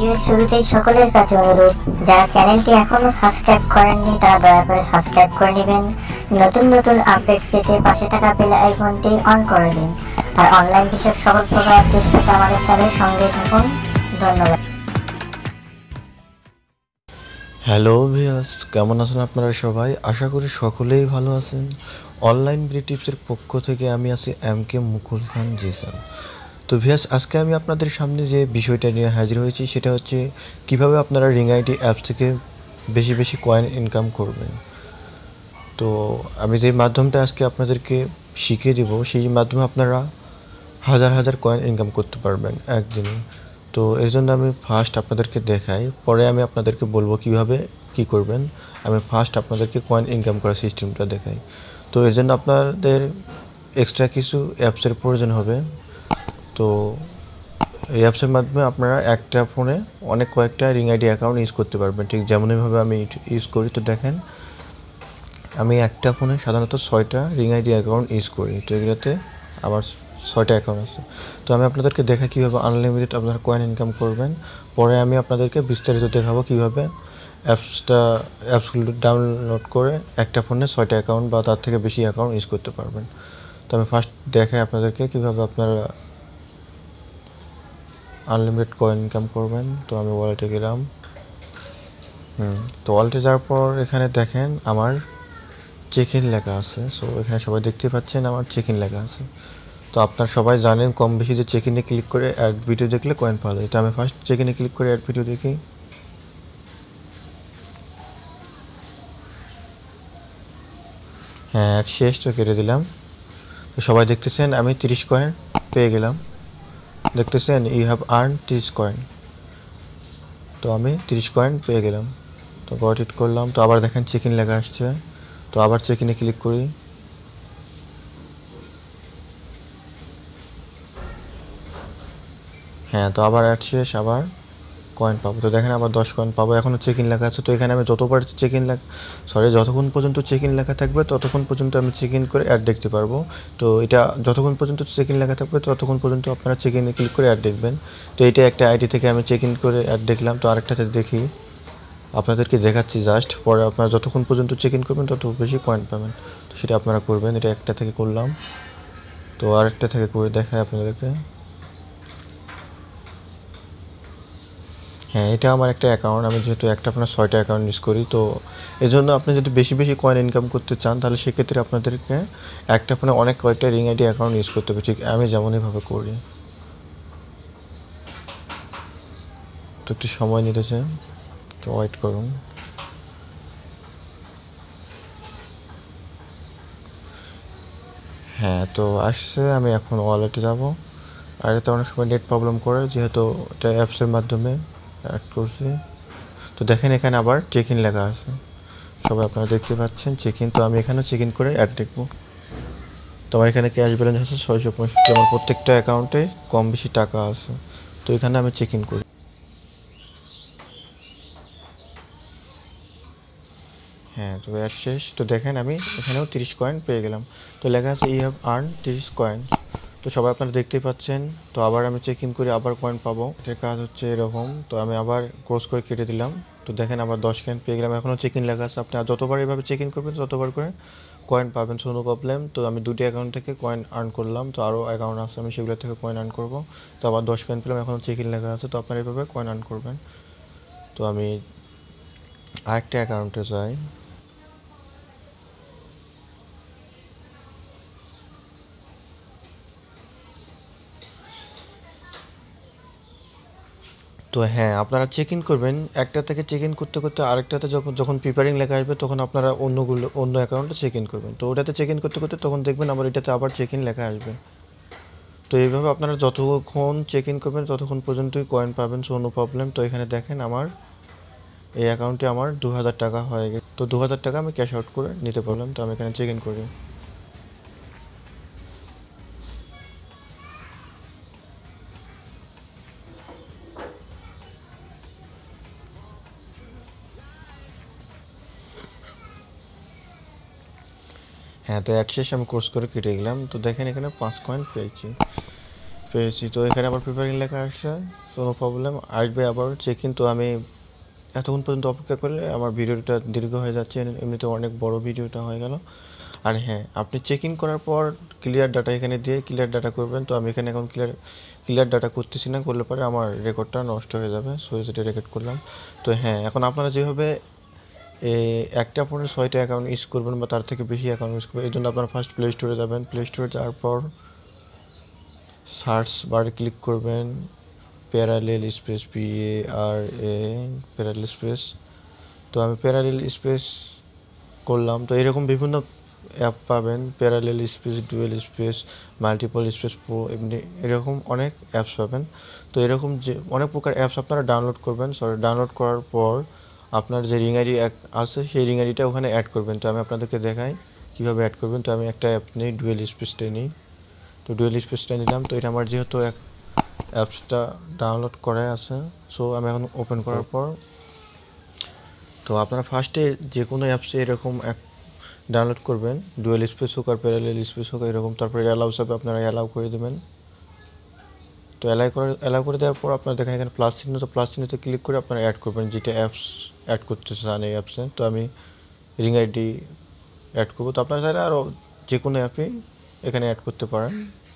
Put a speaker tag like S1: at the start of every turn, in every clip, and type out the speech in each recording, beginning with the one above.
S1: video শুরুতেই সকলের কাছে অনুরোধ যারা চ্যানেলটি এখনও সাবস্ক্রাইব করেননি তারা দয়া করে সাবস্ক্রাইব করে নেবেন নতুন নতুন আপডেট পেতে পাশে থাকা বেল আইকনটি অন করে দিন আর অনলাইন বিশ্বের সকল প্রকার আপডেট পেতে আমাদের চ্যানেলের সঙ্গে থাকুন ধন্যবাদ হ্যালো ভিয়াস কেমন আছেন আপনারা সবাই আশা করি সকলেই ভালো আছেন অনলাইন ব্রি পক্ষ থেকে আমি আছি এম কে মুকুল খান জি তো ভিয়াস আজকে আমি আপনাদের সামনে যে বিষয়টা নিয়ে হাজির হয়েছি সেটা হচ্ছে কিভাবে আপনারা রিং আইডি অ্যাপস থেকে বেশি বেশি কয়েন ইনকাম করবেন তো আমি যে মাধ্যমটা আজকে আপনাদেরকে শিখিয়ে দেব সেই মাধ্যমে আপনারা হাজার হাজার কয়েন ইনকাম করতে পারবেন একদিনে তো এর জন্য আমি ফার্স্ট আপনাদেরকে দেখাই পরে আমি আপনাদেরকে বলবো কিভাবে কি করবেন আমি ফার্স্ট আপনাদেরকে কয়েন ইনকাম করার সিস্টেমটা দেখাই তো এর জন্য আপনাদের এক্সট্রা কিছু অ্যাপসের প্রয়োজন হবে তো এই অ্যাপসের মাধ্যমে আপনারা একটা ফোনে অনেক কয়েকটা রিং আইডি অ্যাকাউন্ট ইউজ করতে পারবেন ঠিক যেমনইভাবে আমি ইউজ করি তো দেখেন আমি একটা ফোনে সাধারণত ছয়টা রিং আইডি অ্যাকাউন্ট ইউজ করি তো এগুলোতে আমার ছয়টা অ্যাকাউন্ট আছে তো আমি আপনাদেরকে দেখা কীভাবে আনলিমিটেড আপনারা কয়েন ইনকাম করবেন পরে আমি আপনাদেরকে বিস্তারিত দেখাবো কীভাবে অ্যাপসটা অ্যাপসগুলো ডাউনলোড করে একটা ফোনে ছয়টা অ্যাকাউন্ট বা তার থেকে বেশি অ্যাকাউন্ট ইউজ করতে পারবেন তো আমি ফার্স্ট দেখাই আপনাদেরকে কীভাবে আপনারা আনলিমিটেড কয়েন ইনকাম করবেন তো আমি ওয়ালেটে গেলাম হুম তো ওয়ালেটে যাওয়ার পর এখানে দেখেন আমার চেক ইন লেখা আছে সো এখানে সবাই দেখতে পাচ্ছেন আমার চেক ইন লেখা আছে তো আপনার সবাই জানেন কম বেশি যে চেক ইনে ক্লিক করে অ্যাড ভিডিও দেখলে কয়েন পাওয়া যায় তো আমি ফার্স্ট চেক ইনে ক্লিক করে অ্যাড ভিডিও দেখি হ্যাঁ শেষ তো কেটে দিলাম তো সবাই দেখতেছেন আমি তিরিশ কয়েন পেয়ে গেলাম দেখতেছেন ইউ হ্যাভ আর্ন ত্রিশ কয়েন তো আমি তিরিশ কয়েন পেয়ে গেলাম তো গট ইট করলাম তো আবার দেখেন চেক ইন লেখা আসছে তো আবার চেক ইনে ক্লিক করি হ্যাঁ তো আবার অ্যাড শেষ আবার কয়েন পাবো তো দেখেন আবার দশ কয়েন পাবো এখনও চেক ইন লেখা আছে তো এখানে আমি যতবার চেক ইন লেখা সরি যতক্ষণ পর্যন্ত চেক ইন লেখা থাকবে ততক্ষণ পর্যন্ত আমি চেক ইন করে অ্যাড দেখতে পারবো তো এটা যতক্ষণ পর্যন্ত চেক ইন লেখা থাকবে ততক্ষণ পর্যন্ত আপনারা চেক ইনে ক্লিক করে অ্যাড দেখবেন তো এটা একটা আইডি থেকে আমি চেক ইন করে অ্যাড দেখলাম তো আরেকটাতে দেখি আপনাদেরকে দেখাচ্ছি জাস্ট পরে আপনারা যতক্ষণ পর্যন্ত চেক ইন করবেন তত বেশি কয়েন পাবেন তো সেটা আপনারা করবেন এটা একটা থেকে করলাম তো আরেকটা থেকে করে দেখায় আপনাদেরকে হ্যাঁ এটা আমার একটা অ্যাকাউন্ট আমি যেহেতু একটা আপনার ছয়টা অ্যাকাউন্ট ইউজ করি তো এজন্য আপনি যদি বেশি বেশি কয়েন ইনকাম করতে চান তাহলে সেক্ষেত্রে আপনাদেরকে একটা আপনার অনেক কয়েকটা রিং আইডি অ্যাকাউন্ট ইউজ করতে হবে ঠিক আমি যেমনইভাবে করি তো একটু সময় নিতেছে তো ওয়েট করুন হ্যাঁ তো আসছে আমি এখন ওয়ালেটে যাব আর এটা অনেক সময় নেট প্রবলেম করে যেহেতু এটা অ্যাপসের মাধ্যমে অ্যাড করছি তো দেখেন এখানে আবার চেক ইন লেখা আছে সবাই আপনারা দেখতে পাচ্ছেন চেক ইন তো আমি এখানেও চেক ইন করে অ্যাড দেখবো তো আমার এখানে ক্যাশ ব্যালেন্স আছে ছয়শো পঁয়ষট্টি আমার প্রত্যেকটা অ্যাকাউন্টে কম বেশি টাকা আছে তো এখানে আমি চেক ইন করি হ্যাঁ তো অ্যাড শেষ তো দেখেন আমি এখানেও তিরিশ কয়েন পেয়ে গেলাম তো লেখা আছে ইউ হ্যাভ আর্ন তিরিশ কয়েন তো সবাই আপনারা দেখতেই পাচ্ছেন তো আবার আমি চেকিং করে আবার কয়েন পাবো এটার কাজ হচ্ছে এরকম তো আমি আবার ক্রস করে কেটে দিলাম তো দেখেন আবার দশ কয়েন পেয়ে গেলাম এখনও চেক ইন লেখা আছে আপনি যতবার এভাবে চেক ইন করবেন ততবার করে কয়েন পাবেন সোনো প্রবলেম তো আমি দুটি অ্যাকাউন্ট থেকে কয়েন আর্ন করলাম তো আরও অ্যাকাউন্ট আছে আমি সেগুলো থেকে কয়েন আর্ন করবো তো আবার দশ কয়েন পেলাম এখনও চেক ইন লেখা আছে তো আপনারা এভাবে কয়েন আর্ন করবেন তো আমি আরেকটা অ্যাকাউন্টে যাই তো হ্যাঁ আপনারা চেক ইন করবেন একটা থেকে চেক ইন করতে করতে আরেকটাতে যখন যখন প্রিপেয়ারিং লেখা আসবে তখন আপনারা অন্যগুলো অন্য অ্যাকাউন্টে চেক ইন করবেন তো ওটাতে চেক ইন করতে করতে তখন দেখবেন আবার এটাতে আবার চেক ইন লেখা আসবে তো এইভাবে আপনারা যতক্ষণ চেক ইন করবেন ততক্ষণ পর্যন্তই কয়েন পাবেন সো নো প্রবলেম তো এখানে দেখেন আমার এই অ্যাকাউন্টে আমার দু টাকা হয়ে গেছে তো দু টাকা আমি ক্যাশ আউট করে নিতে পারলাম তো আমি এখানে চেক ইন করি হ্যাঁ তো এক শেষ আমি কোর্স করে কেটে গেলাম তো দেখেন এখানে পাঁচ কয়েন পেয়েছি পেয়েছি তো এখানে আবার প্রিপারিং লেখা আসছে কোনো প্রবলেম আসবে আবার চেক ইন তো আমি এতক্ষণ পর্যন্ত অপেক্ষা করলে আমার ভিডিওটা দীর্ঘ হয়ে যাচ্ছে এমনিতে অনেক বড় ভিডিওটা হয়ে গেল আর হ্যাঁ আপনি চেক ইন করার পর ক্লিয়ার ডাটা এখানে দিয়ে ক্লিয়ার ডাটা করবেন তো আমি এখানে এখন ক্লিয়ার ক্লিয়ার ডাটা করতেছি না করলে পরে আমার রেকর্ডটা নষ্ট হয়ে যাবে সো সেটা রেকর্ড করলাম তো হ্যাঁ এখন আপনারা যেভাবে একটা ফোনে ছয়টা অ্যাকাউন্ট ইউজ করবেন বা তার থেকে বেশি অ্যাকাউন্ট ইউজ করবেন এই জন্য আপনারা ফার্স্ট প্লে স্টোরে যাবেন প্লে স্টোরে যাওয়ার পর সার্চ বারে ক্লিক করবেন parallel space P A R A parallel space তো আমি প্যারালেল স্পেস করলাম তো এরকম বিভিন্ন অ্যাপ পাবেন parallel space dual space multiple space pro এমনি এরকম অনেক অ্যাপস পাবেন তো এরকম যে অনেক প্রকার অ্যাপস আপনারা ডাউনলোড করবেন সরি ডাউনলোড করার পর আপনার যে রিং আইডি আছে সেই রিং আইডিটা ওখানে অ্যাড করবেন তো আমি আপনাদেরকে দেখাই কীভাবে অ্যাড করবেন তো আমি একটা অ্যাপ নিই ডুয়েল স্পেসটা নিই তো ডুয়েল স্পেসটা নিলাম তো এটা আমার যেহেতু এক অ্যাপসটা ডাউনলোড করাই আছে সো আমি এখন ওপেন করার পর তো আপনারা ফার্স্টে যে কোনো অ্যাপসে এরকম এক ডাউনলোড করবেন ডুয়েল স্পেস হোক আর প্যারালেল স্পেস হোক এরকম তারপরে অ্যালাউ হিসাবে আপনারা অ্যালাউ করে দেবেন তো অ্যালাই করে অ্যালাউ করে দেওয়ার পর আপনারা দেখেন এখানে প্লাস চিহ্ন তো প্লাস চিহ্নতে ক্লিক করে আপনারা অ্যাড করবেন যেটা অ্যাপস অ্যাড করতে চান এই অ্যাপসে তো আমি রিং আইডি অ্যাড করবো তো আপনারা চাইলে আরও যে কোনো অ্যাপে এখানে অ্যাড করতে পারেন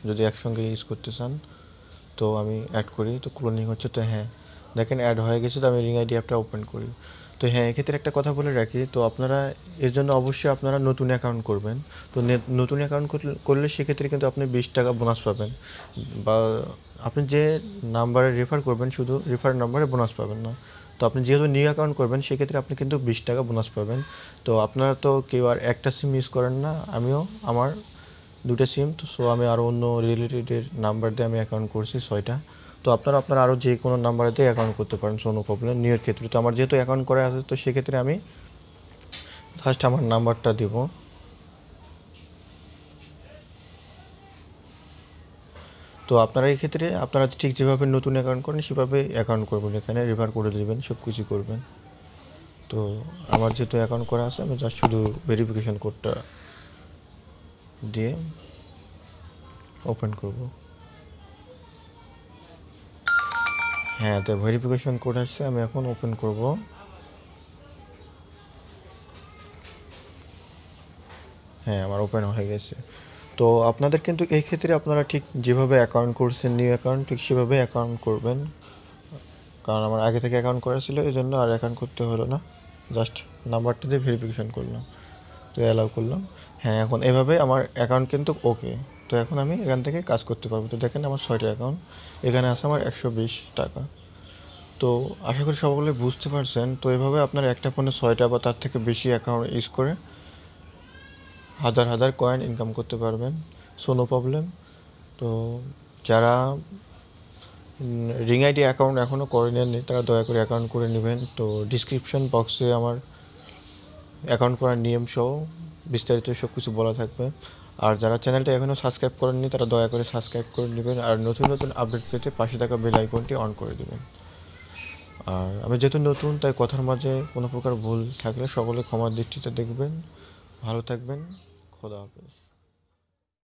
S1: যদি একসঙ্গে ইউজ করতে চান তো আমি অ্যাড করি তো ক্লোনিং হচ্ছে তো হ্যাঁ দেখেন অ্যাড হয়ে গেছে তো আমি রিং আইডি অ্যাপটা ওপেন করি তো হ্যাঁ এক্ষেত্রে একটা কথা বলে রাখি তো আপনারা এর জন্য অবশ্যই আপনারা নতুন অ্যাকাউন্ট করবেন তো নতুন অ্যাকাউন্ট করলে সেক্ষেত্রে কিন্তু আপনি বিশ টাকা বোনাস পাবেন বা আপনি যে নাম্বারে রেফার করবেন শুধু রেফার নাম্বারে বোনাস পাবেন না তো আপনি যেহেতু নিউ অ্যাকাউন্ট করবেন সেক্ষেত্রে আপনি কিন্তু বিশ টাকা বোনাস পাবেন তো আপনারা তো কেউ আর একটা সিম ইউজ করেন না আমিও আমার দুটো সিম তো সো আমি আরও অন্য রিলেটেডের নাম্বার দিয়ে আমি অ্যাকাউন্ট করছি ছয়টা তো আপনারা আপনার আরও যে কোনো নাম্বারেতেই অ্যাকাউন্ট করতে পারেন সোনো নো প্রবলেম ক্ষেত্রে তো আমার যেহেতু অ্যাকাউন্ট করা আছে তো সেক্ষেত্রে আমি ফার্স্ট আমার নাম্বারটা দেব তো আপনারা এই ক্ষেত্রে আপনারা ঠিক যেভাবে নতুন অ্যাকাউন্ট করেন সেভাবে অ্যাকাউন্ট করবেন এখানে রিভার করে দেবেন সব কিছু করবেন তো আমার যেহেতু অ্যাকাউন্ট করা আছে আমি জাস্ট শুধু ভেরিফিকেশন কোডটা দিয়ে ওপেন করবো হ্যাঁ তো ভেরিফিকেশন কোড আসছে আমি এখন ওপেন করব হ্যাঁ আমার ওপেন হয়ে গেছে তো আপনাদের কিন্তু এই ক্ষেত্রে আপনারা ঠিক যেভাবে অ্যাকাউন্ট করছেন নিউ অ্যাকাউন্ট ঠিক সেভাবে অ্যাকাউন্ট করবেন কারণ আমার আগে থেকে অ্যাকাউন্ট করা ছিল এই জন্য আর অ্যাকাউন্ট করতে হলো না জাস্ট নাম্বারটা দিয়ে ভেরিফিকেশন করলাম তো অ্যালাউ করলাম হ্যাঁ এখন এভাবে আমার অ্যাকাউন্ট কিন্তু ওকে তো এখন আমি এখান থেকে কাজ করতে পারবো তো দেখেন আমার ছয়টা অ্যাকাউন্ট এখানে আছে আমার একশো বিশ টাকা তো আশা করি সকলে বুঝতে পারছেন তো এভাবে আপনার একটা ফোনে ছয়টা বা তার থেকে বেশি অ্যাকাউন্ট ইউজ করে হাজার হাজার কয়েন ইনকাম করতে পারবেন সো নো প্রবলেম তো যারা রিং আইডি অ্যাকাউন্ট এখনও করে নেননি তারা দয়া করে অ্যাকাউন্ট করে নেবেন তো ডিসক্রিপশন বক্সে আমার অ্যাকাউন্ট করার নিয়ম সহ বিস্তারিত সব কিছু বলা থাকবে আর যারা চ্যানেলটা এখনও সাবস্ক্রাইব করেননি তারা দয়া করে সাবস্ক্রাইব করে নেবেন আর নতুন নতুন আপডেট পেতে পাশে থাকা বেল আইকনটি অন করে দেবেন আর আমি যেহেতু নতুন তাই কথার মাঝে কোনো প্রকার ভুল থাকলে সকলে ক্ষমার দৃষ্টিতে দেখবেন ভালো থাকবেন খোদা হাফেজ